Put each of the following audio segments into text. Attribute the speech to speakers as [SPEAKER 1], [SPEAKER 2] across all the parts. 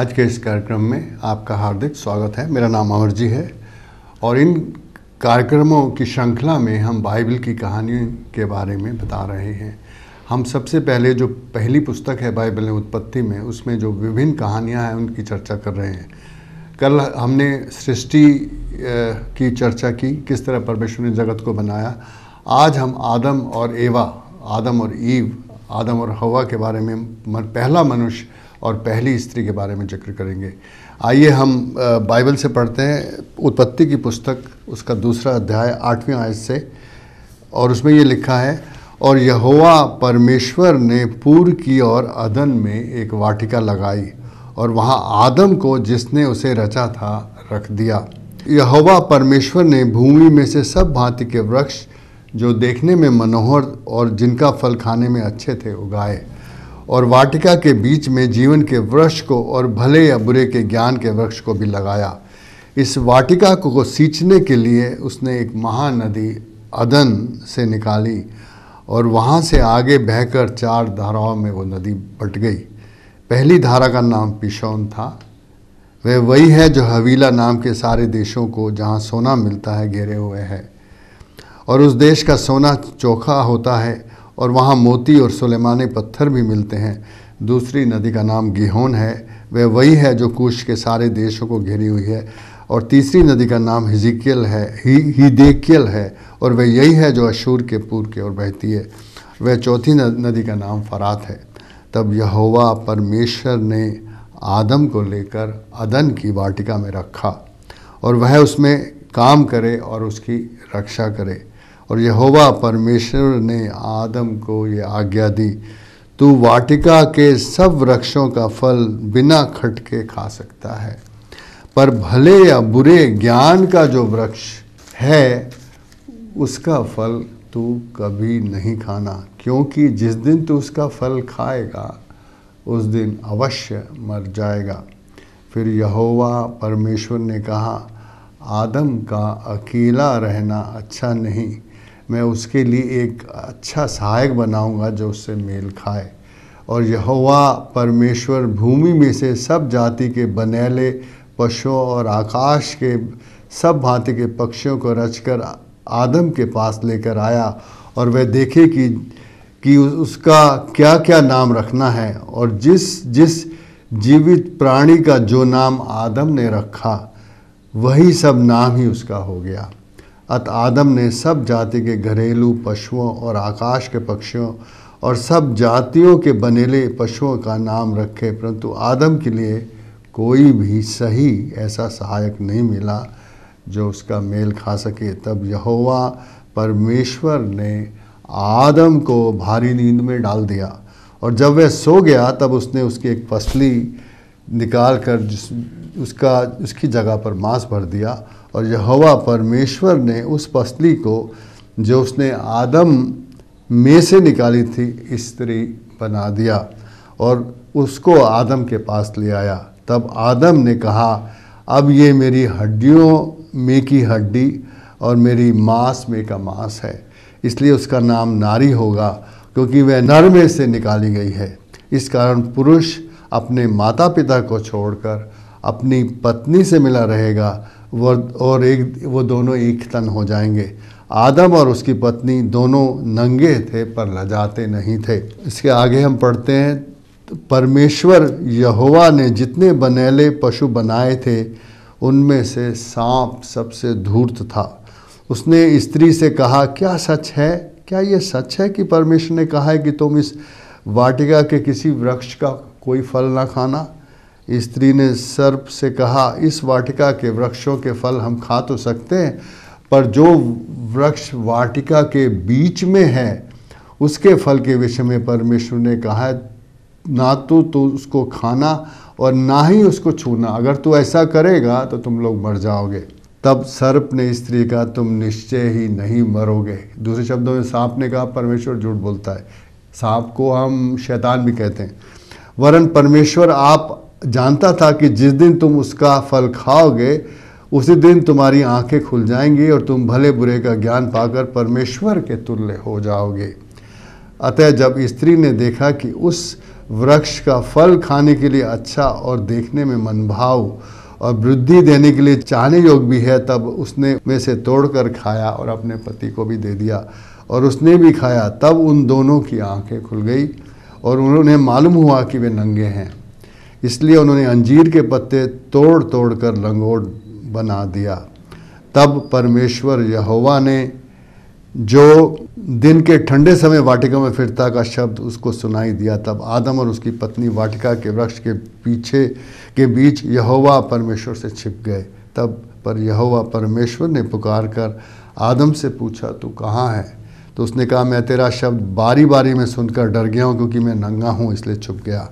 [SPEAKER 1] आज के इस कार्यक्रम में आपका हार्दिक स्वागत है मेरा नाम अमर जी है और इन कार्यक्रमों की श्रृंखला में हम बाइबल की कहानियों के बारे में बता रहे हैं हम सबसे पहले जो पहली पुस्तक है बाइबल उत्पत्ति में उसमें जो विभिन्न कहानियां हैं उनकी चर्चा कर रहे हैं कल हमने सृष्टि की चर्चा की किस तरह परमेश्वर ने जगत को बनाया आज हम आदम और एवा आदम और ईव आदम और हवा के बारे में पहला मनुष्य और पहली स्त्री के बारे में जिक्र करेंगे आइए हम बाइबल से पढ़ते हैं उत्पत्ति की पुस्तक उसका दूसरा अध्याय आठवीं आयत से और उसमें ये लिखा है और यहोवा परमेश्वर ने पूर्व की ओर अदन में एक वाटिका लगाई और वहाँ आदम को जिसने उसे रचा था रख दिया यहोवा परमेश्वर ने भूमि में से सब भांति के वृक्ष जो देखने में मनोहर और जिनका फल खाने में अच्छे थे उगाए और वाटिका के बीच में जीवन के वृक्ष को और भले या बुरे के ज्ञान के वृक्ष को भी लगाया इस वाटिका को सींचने के लिए उसने एक महानदी अदन से निकाली और वहाँ से आगे बहकर चार धाराओं में वो नदी बट गई पहली धारा का नाम पिशौन था वह वही है जो हवीला नाम के सारे देशों को जहाँ सोना मिलता है घेरे हुए है और उस देश का सोना चोखा होता है और वहाँ मोती और सुलेमानी पत्थर भी मिलते हैं दूसरी नदी का नाम गेहोन है वह वही है जो कुश के सारे देशों को घेरी हुई है और तीसरी नदी का नाम हिजिकल है ही हिदेकियल है और वह यही है जो अशूर के पूर्व की ओर बहती है वह चौथी नदी का नाम फरात है तब यहोवा परमेश्वर ने आदम को लेकर अदन की वाटिका में रखा और वह उसमें काम करे और उसकी रक्षा करे और यहोवा परमेश्वर ने आदम को ये आज्ञा दी तू वाटिका के सब वृक्षों का फल बिना खटके खा सकता है पर भले या बुरे ज्ञान का जो वृक्ष है उसका फल तू कभी नहीं खाना क्योंकि जिस दिन तू उसका फल खाएगा उस दिन अवश्य मर जाएगा फिर यहोवा परमेश्वर ने कहा आदम का अकेला रहना अच्छा नहीं मैं उसके लिए एक अच्छा सहायक बनाऊंगा जो उससे मेल खाए और यहोवा परमेश्वर भूमि में से सब जाति के बनेले पशुओं और आकाश के सब भांति के पक्षियों को रचकर आदम के पास लेकर आया और वह देखे कि कि उसका क्या क्या नाम रखना है और जिस जिस जीवित प्राणी का जो नाम आदम ने रखा वही सब नाम ही उसका हो गया अत आदम ने सब जाति के घरेलू पशुओं और आकाश के पक्षियों और सब जातियों के बनेले पशुओं का नाम रखे परंतु आदम के लिए कोई भी सही ऐसा सहायक नहीं मिला जो उसका मेल खा सके तब यहोवा परमेश्वर ने आदम को भारी नींद में डाल दिया और जब वह सो गया तब उसने उसकी एक पसली निकाल कर जिस उसका उसकी जगह पर मांस भर दिया और यहोवा परमेश्वर ने उस पसली को जो उसने आदम में से निकाली थी स्त्री बना दिया और उसको आदम के पास ले आया तब आदम ने कहा अब ये मेरी हड्डियों में की हड्डी और मेरी मांस में का मांस है इसलिए उसका नाम नारी होगा क्योंकि वह नर में से निकाली गई है इस कारण पुरुष अपने माता पिता को छोड़कर अपनी पत्नी से मिला रहेगा वो और एक वो दोनों एक तन हो जाएंगे आदम और उसकी पत्नी दोनों नंगे थे पर लजाते नहीं थे इसके आगे हम पढ़ते हैं परमेश्वर यहोवा ने जितने बनेले पशु बनाए थे उनमें से सांप सबसे धूर्त था उसने स्त्री से कहा क्या सच है क्या ये सच है कि परमेश्वर ने कहा है कि तुम इस वाटिका के किसी वृक्ष का कोई फल ना खाना स्त्री ने सर्प से कहा इस वाटिका के वृक्षों के फल हम खा तो सकते हैं पर जो वृक्ष वाटिका के बीच में है उसके फल के विषय में परमेश्वर ने कहा है ना तो तो उसको खाना और ना ही उसको छूना अगर तू ऐसा करेगा तो तुम लोग मर जाओगे तब सर्प ने स्त्री कहा तुम निश्चय ही नहीं मरोगे दूसरे शब्दों में सांप ने कहा परमेश्वर झूठ बोलता है सांप को हम शैतान भी कहते हैं वरन परमेश्वर आप जानता था कि जिस दिन तुम उसका फल खाओगे उसी दिन तुम्हारी आंखें खुल जाएंगी और तुम भले बुरे का ज्ञान पाकर परमेश्वर के तुल्य हो जाओगे अतः जब स्त्री ने देखा कि उस वृक्ष का फल खाने के लिए अच्छा और देखने में मनभाव और वृद्धि देने के लिए चाहने योग्य भी है तब उसने में से तोड़कर खाया और अपने पति को भी दे दिया और उसने भी खाया तब उन दोनों की आंखें खुल गई और उन्होंने मालूम हुआ कि वे नंगे हैं इसलिए उन्होंने अंजीर के पत्ते तोड़ तोड़ कर लंगोट बना दिया तब परमेश्वर यहोवा ने जो दिन के ठंडे समय वाटिका में फिरता का शब्द उसको सुनाई दिया तब आदम और उसकी पत्नी वाटिका के वृक्ष के पीछे के बीच यहोवा परमेश्वर से छिप गए तब पर यहोवा परमेश्वर ने पुकार कर आदम से पूछा तू कहाँ है तो उसने कहा मैं तेरा शब्द बारी बारी में सुनकर डर गया हूँ क्योंकि मैं नंगा हूँ इसलिए छुप गया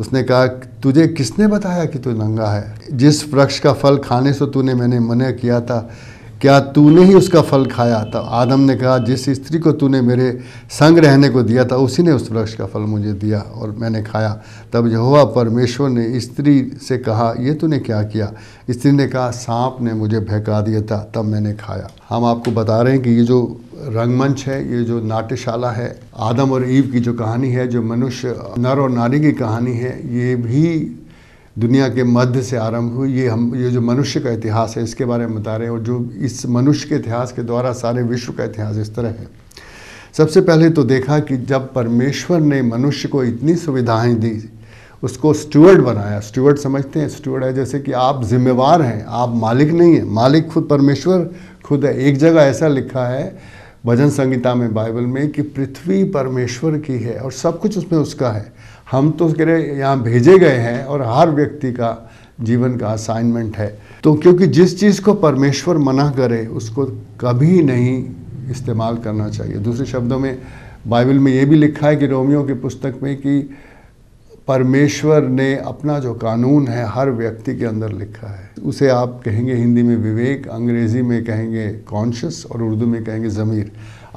[SPEAKER 1] उसने कहा तुझे किसने बताया कि तू नंगा है जिस वृक्ष का फल खाने से तूने मैंने मना किया था क्या तूने ही उसका फल खाया था आदम ने कहा जिस स्त्री को तूने मेरे संग रहने को दिया था उसी ने उस वृक्ष का फल मुझे दिया और मैंने खाया तब यहोवा परमेश्वर ने स्त्री से कहा ये तूने क्या किया स्त्री ने कहा सांप ने मुझे बहका दिया था तब मैंने खाया हम आपको बता रहे हैं कि ये जो रंगमंच है ये जो नाट्यशाला है आदम और ईव की जो कहानी है जो मनुष्य नर और नारी की कहानी है ये भी दुनिया के मध्य से आरंभ हुई ये हम ये जो मनुष्य का इतिहास है इसके बारे में बता रहे हैं और जो इस मनुष्य के इतिहास के द्वारा सारे विश्व का इतिहास इस तरह है सबसे पहले तो देखा कि जब परमेश्वर ने मनुष्य को इतनी सुविधाएं दी उसको स्टूअर्ड बनाया स्टूअर्ड समझते हैं स्टूअर्ड है जैसे कि आप जिम्मेवार हैं आप मालिक नहीं हैं मालिक खुद परमेश्वर खुद है एक जगह ऐसा लिखा है भजन संगीता में बाइबल में कि पृथ्वी परमेश्वर की है और सब कुछ उसमें उसका है हम तो कह रहे यहाँ भेजे गए हैं और हर व्यक्ति का जीवन का असाइनमेंट है तो क्योंकि जिस चीज़ को परमेश्वर मना करे उसको कभी नहीं इस्तेमाल करना चाहिए दूसरे शब्दों में बाइबल में ये भी लिखा है कि रोमियो की पुस्तक में कि परमेश्वर ने अपना जो कानून है हर व्यक्ति के अंदर लिखा है उसे आप कहेंगे हिंदी में विवेक अंग्रेज़ी में कहेंगे कॉन्शियस और उर्दू में कहेंगे ज़मीर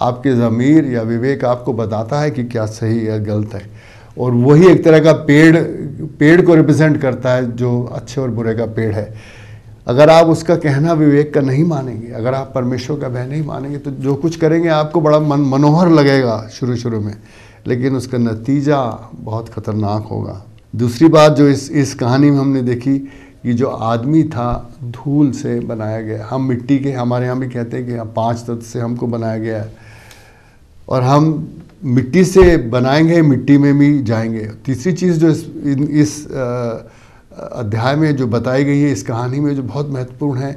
[SPEAKER 1] आपके ज़मीर या विवेक आपको बताता है कि क्या सही या गलत है और वही एक तरह का पेड़ पेड़ को रिप्रेजेंट करता है जो अच्छे और बुरे का पेड़ है अगर आप उसका कहना विवेक का नहीं मानेंगे अगर आप परमेश्वर का वह नहीं मानेंगे तो जो कुछ करेंगे आपको बड़ा मन मनोहर लगेगा शुरू शुरू में लेकिन उसका नतीजा बहुत खतरनाक होगा दूसरी बात जो इस इस कहानी में हमने देखी कि जो आदमी था धूल से बनाया गया हम मिट्टी के हमारे यहाँ भी कहते हैं कि पाँच तत्व से हमको बनाया गया है और हम मिट्टी से बनाएंगे मिट्टी में भी जाएंगे तीसरी चीज़ जो इस इस अध्याय में जो बताई गई है इस कहानी में जो बहुत महत्वपूर्ण है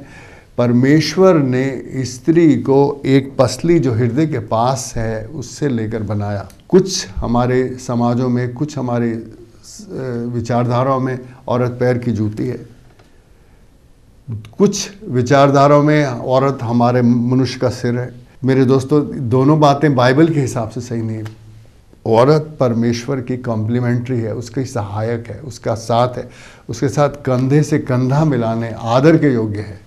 [SPEAKER 1] परमेश्वर ने स्त्री को एक पसली जो हृदय के पास है उससे लेकर बनाया कुछ हमारे समाजों में कुछ हमारे विचारधाराओं में औरत पैर की जूती है कुछ विचारधाराओं में औरत हमारे मनुष्य का सिर है मेरे दोस्तों दोनों बातें बाइबल के हिसाब से सही नहीं औरत परमेश्वर की कॉम्प्लीमेंट्री है उसकी सहायक है उसका साथ है उसके साथ कंधे से कंधा मिलाने आदर के योग्य है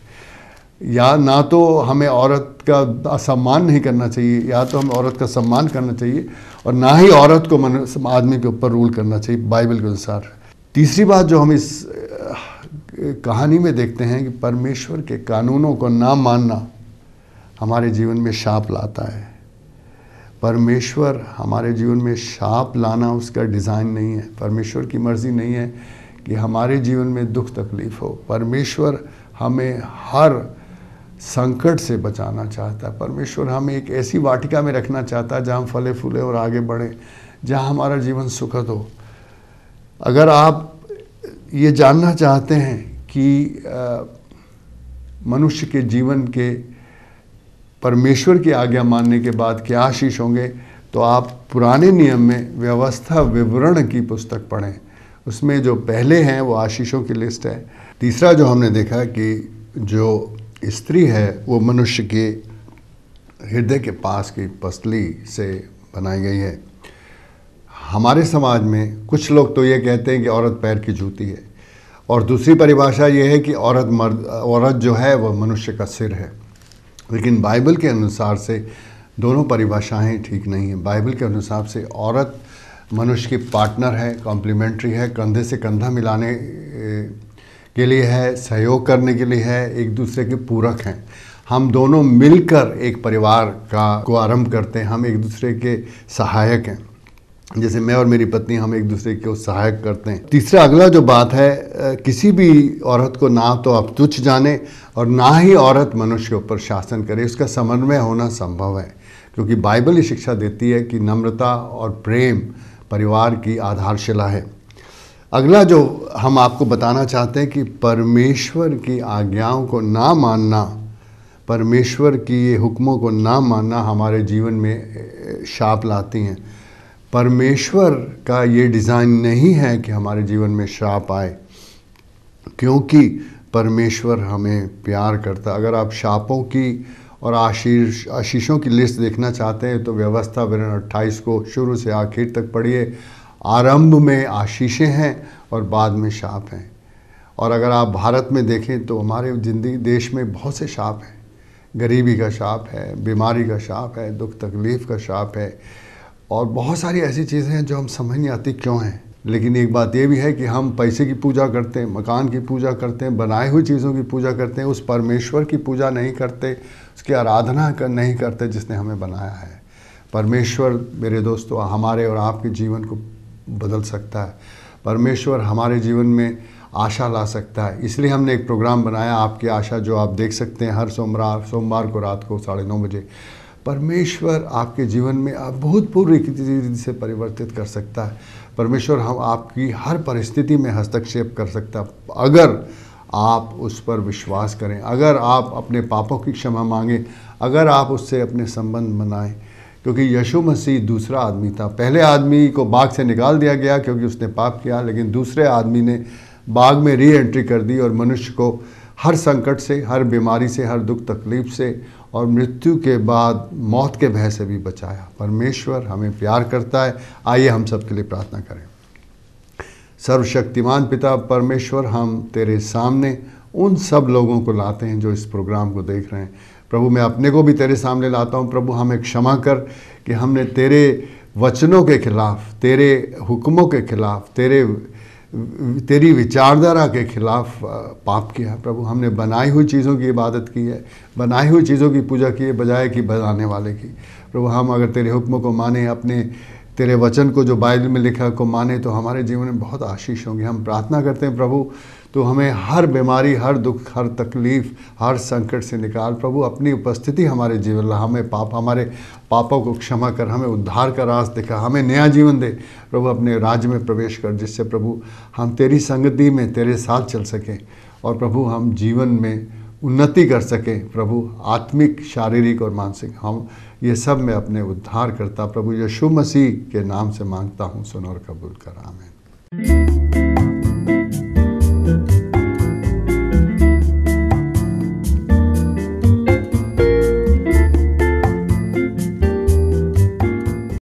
[SPEAKER 1] या ना तो हमें औरत का असम्मान नहीं करना चाहिए या तो हमें औरत का सम्मान करना चाहिए और ना ही औरत को मन आदमी के ऊपर रूल करना चाहिए बाइबल के अनुसार तीसरी बात जो हम इस कहानी में देखते हैं कि परमेश्वर के कानूनों को ना मानना हमारे जीवन में शाप लाता है परमेश्वर हमारे जीवन में शाप लाना उसका डिज़ाइन नहीं है परमेश्वर की मर्ज़ी नहीं है कि हमारे जीवन में दुख तकलीफ़ हो परमेश्वर हमें हर संकट से बचाना चाहता है परमेश्वर हमें एक ऐसी वाटिका में रखना चाहता है जहाँ हम फले फूले और आगे बढ़ें जहाँ हमारा जीवन सुखद हो अगर आप ये जानना चाहते हैं कि मनुष्य के जीवन के परमेश्वर की आज्ञा मानने के बाद क्या आशीष होंगे तो आप पुराने नियम में व्यवस्था विवरण की पुस्तक पढ़ें उसमें जो पहले हैं वो आशीषों की लिस्ट है तीसरा जो हमने देखा कि जो स्त्री है वो मनुष्य के हृदय के पास की पसली से बनाई गई है हमारे समाज में कुछ लोग तो ये कहते हैं कि औरत पैर की जूती है और दूसरी परिभाषा ये है कि औरत मर्द औरत जो है वह मनुष्य का सिर है लेकिन बाइबल के अनुसार से दोनों परिभाषाएं ठीक नहीं हैं बाइबल के अनुसार से औरत मनुष्य की पार्टनर है कॉम्प्लीमेंट्री है कंधे से कंधा मिलाने के लिए है सहयोग करने के लिए है एक दूसरे के पूरक हैं हम दोनों मिलकर एक परिवार का को आरंभ करते हैं हम एक दूसरे के सहायक हैं जैसे मैं और मेरी पत्नी हम एक दूसरे को सहायक करते हैं तीसरा अगला जो बात है किसी भी औरत को ना तो आप तुच्छ जाने और ना ही औरत मनुष्य पर शासन करे उसका समन्वय होना संभव है क्योंकि बाइबल ही शिक्षा देती है कि नम्रता और प्रेम परिवार की आधारशिला है अगला जो हम आपको बताना चाहते हैं कि परमेश्वर की आज्ञाओं को ना मानना परमेश्वर की ये हुक्मों को ना मानना हमारे जीवन में शाप लाती हैं परमेश्वर का ये डिज़ाइन नहीं है कि हमारे जीवन में श्राप आए क्योंकि परमेश्वर हमें प्यार करता अगर आप शापों की और आशीष आशीषों की लिस्ट देखना चाहते हैं तो व्यवस्था वरण अट्ठाईस को शुरू से आखिर तक पढ़िए आरंभ में आशीषें हैं और बाद में शाप हैं और अगर आप भारत में देखें तो हमारे जिंदगी देश में बहुत से शाप हैं गरीबी का शाप है बीमारी का शाप है दुख तकलीफ़ का शाप है और बहुत सारी ऐसी चीज़ें हैं जो हम समझ नहीं आती क्यों हैं लेकिन एक बात यह भी है कि हम पैसे की पूजा करते हैं मकान की पूजा करते हैं बनाई हुई चीज़ों की पूजा करते हैं उस परमेश्वर की पूजा नहीं करते उसकी आराधना कर नहीं करते जिसने हमें बनाया है परमेश्वर मेरे दोस्तों हमारे और आपके जीवन को बदल सकता है परमेश्वर हमारे जीवन में आशा ला सकता है इसलिए हमने एक प्रोग्राम बनाया आपकी आशा जो आप देख सकते हैं हर सोमवार सोमवार को रात को साढ़े नौ बजे परमेश्वर आपके जीवन में आप भूतपूर्व रीति से परिवर्तित कर सकता है परमेश्वर हम आपकी हर परिस्थिति में हस्तक्षेप कर सकता अगर आप उस पर विश्वास करें अगर आप अपने पापों की क्षमा मांगें अगर आप उससे अपने संबंध बनाएं क्योंकि यशु मसीह दूसरा आदमी था पहले आदमी को बाग से निकाल दिया गया क्योंकि उसने पाप किया लेकिन दूसरे आदमी ने बाग में री एंट्री कर दी और मनुष्य को हर संकट से हर बीमारी से हर दुख तकलीफ से और मृत्यु के बाद मौत के भय से भी बचाया परमेश्वर हमें प्यार करता है आइए हम सब के लिए प्रार्थना करें सर्वशक्तिमान पिता परमेश्वर हम तेरे सामने उन सब लोगों को लाते हैं जो इस प्रोग्राम को देख रहे हैं प्रभु मैं अपने को भी तेरे सामने लाता हूँ प्रभु हमें क्षमा कर कि हमने तेरे वचनों के खिलाफ तेरे हुक्मों के खिलाफ तेरे तेरी विचारधारा के खिलाफ पाप किया प्रभु हमने बनाई हुई चीज़ों की इबादत की है बनाई हुई चीज़ों की पूजा की है बजाय की बनाने वाले की प्रभु हम अगर तेरे हुक्म को माने अपने तेरे वचन को जो बाइबल में लिखा को माने तो हमारे जीवन में बहुत आशीष होंगे हम प्रार्थना करते हैं प्रभु तो हमें हर बीमारी हर दुख हर तकलीफ हर संकट से निकाल प्रभु अपनी उपस्थिति हमारे जीवन ला हमें पाप हमारे पापों को क्षमा कर हमें उद्धार का रास दिखा हमें नया जीवन दे प्रभु अपने राज्य में प्रवेश कर जिससे प्रभु हम तेरी संगति में तेरे साथ चल सकें और प्रभु हम जीवन में उन्नति कर सकें प्रभु आत्मिक शारीरिक और मानसिक हम ये सब मैं अपने उद्धार करता प्रभु यशु मसीह के नाम से मांगता हूँ सुन और कबूल कर आमेन